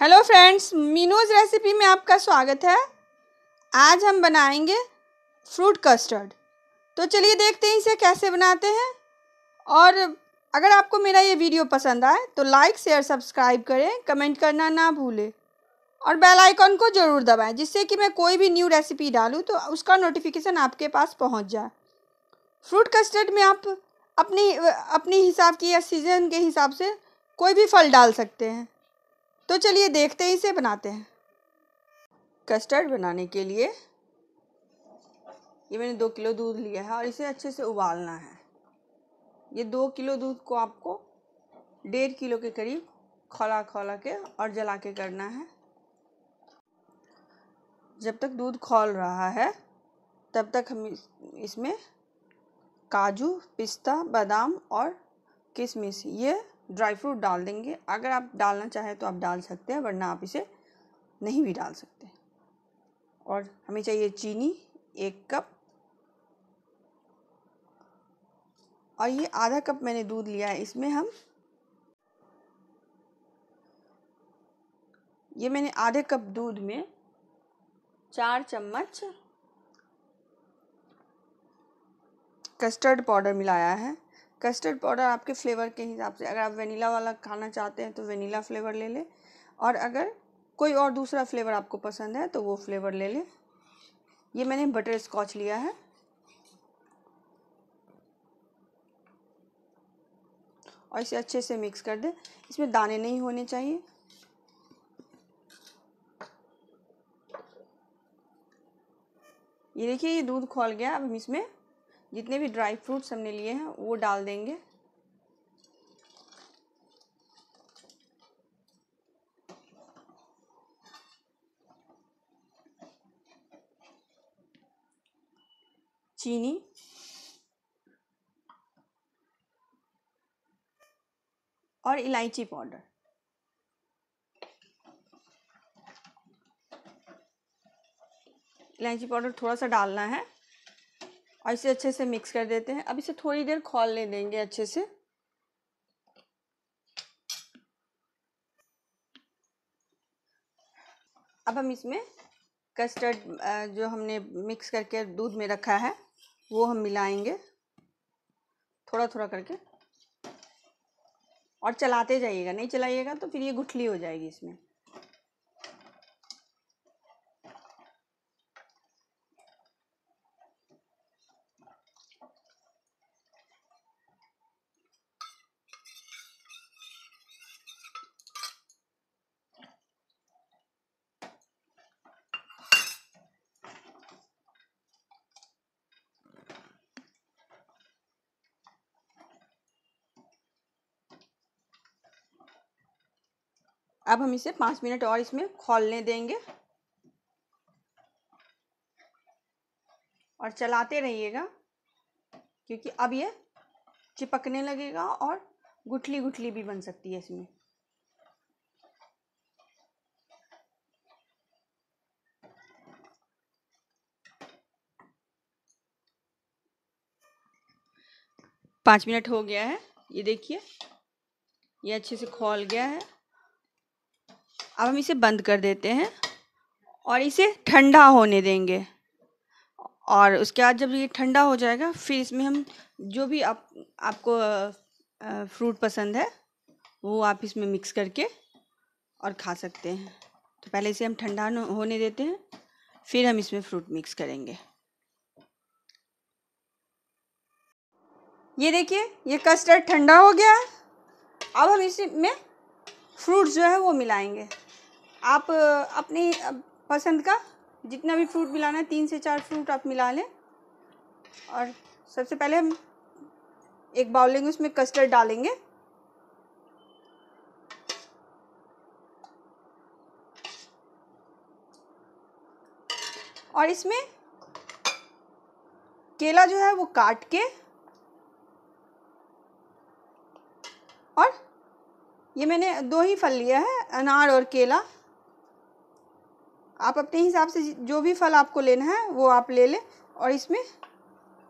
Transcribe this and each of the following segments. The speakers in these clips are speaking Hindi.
हेलो फ्रेंड्स मीनूज रेसिपी में आपका स्वागत है आज हम बनाएंगे फ्रूट कस्टर्ड तो चलिए देखते हैं इसे कैसे बनाते हैं और अगर आपको मेरा ये वीडियो पसंद आए तो लाइक शेयर सब्सक्राइब करें कमेंट करना ना भूलें और बेल आइकॉन को ज़रूर दबाएं जिससे कि मैं कोई भी न्यू रेसिपी डालूँ तो उसका नोटिफिकेशन आपके पास पहुँच जाए फ्रूट कस्टर्ड में आप अपनी अपने हिसाब की या सीज़न के हिसाब से कोई भी फल डाल सकते हैं तो चलिए देखते ही इसे बनाते हैं कस्टर्ड बनाने के लिए ये मैंने दो किलो दूध लिया है और इसे अच्छे से उबालना है ये दो किलो दूध को आपको डेढ़ किलो के करीब खोला खोला के और जला के करना है जब तक दूध खोल रहा है तब तक हम इसमें काजू पिस्ता बादाम और किशमिश ये ड्राई फ्रूट डाल देंगे अगर आप डालना चाहें तो आप डाल सकते हैं वरना आप इसे नहीं भी डाल सकते और हमें चाहिए चीनी एक कप और ये आधा कप मैंने दूध लिया है इसमें हम ये मैंने आधे कप दूध में चार चम्मच कस्टर्ड पाउडर मिलाया है कस्टर्ड पाउडर आपके फ्लेवर के हिसाब से अगर आप वनीला वाला खाना चाहते हैं तो वेनीला फ्लेवर ले लें और अगर कोई और दूसरा फ्लेवर आपको पसंद है तो वो फ्लेवर ले लें ये मैंने बटर स्कॉच लिया है और इसे अच्छे से मिक्स कर दें इसमें दाने नहीं होने चाहिए ये देखिए ये दूध खोल गया अब हम इसमें जितने भी ड्राई फ्रूट्स हमने लिए हैं वो डाल देंगे चीनी और इलायची पाउडर इलायची पाउडर थोड़ा सा डालना है और इसे अच्छे से मिक्स कर देते हैं अब इसे थोड़ी देर खोलने देंगे अच्छे से अब हम इसमें कस्टर्ड जो हमने मिक्स करके दूध में रखा है वो हम मिलाएंगे थोड़ा थोड़ा करके और चलाते जाइएगा नहीं चलाइएगा तो फिर ये गुठली हो जाएगी इसमें अब हम इसे पाँच मिनट और इसमें खोलने देंगे और चलाते रहिएगा क्योंकि अब ये चिपकने लगेगा और गुठली गुठली भी बन सकती है इसमें पाँच मिनट हो गया है ये देखिए ये अच्छे से खोल गया है अब हम इसे बंद कर देते हैं और इसे ठंडा होने देंगे और उसके बाद जब ये ठंडा हो जाएगा फिर इसमें हम जो भी आप आपको फ्रूट पसंद है वो आप इसमें मिक्स करके और खा सकते हैं तो पहले इसे हम ठंडा होने देते हैं फिर हम इसमें फ्रूट मिक्स करेंगे ये देखिए ये कस्टर्ड ठंडा हो गया है अब हम इसमें फ्रूट जो है वो मिलाएंगे आप अपनी पसंद का जितना भी फ्रूट मिलाना है तीन से चार फ्रूट आप मिला लें और सबसे पहले हम एक बाउल लेंगे उसमें कस्टर्ड डालेंगे और इसमें केला जो है वो काट के और ये मैंने दो ही फल लिया है अनार और केला आप अपने हिसाब से जो भी फल आपको लेना है वो आप ले लें और इसमें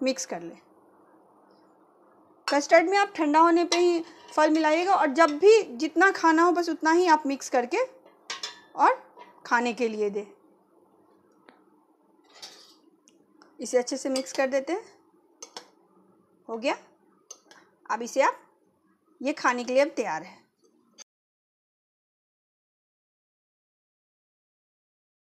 मिक्स कर लें कस्टर्ड में आप ठंडा होने पे ही फल मिलाइएगा और जब भी जितना खाना हो बस उतना ही आप मिक्स करके और खाने के लिए दें इसे अच्छे से मिक्स कर देते हैं हो गया अब इसे आप ये खाने के लिए अब तैयार है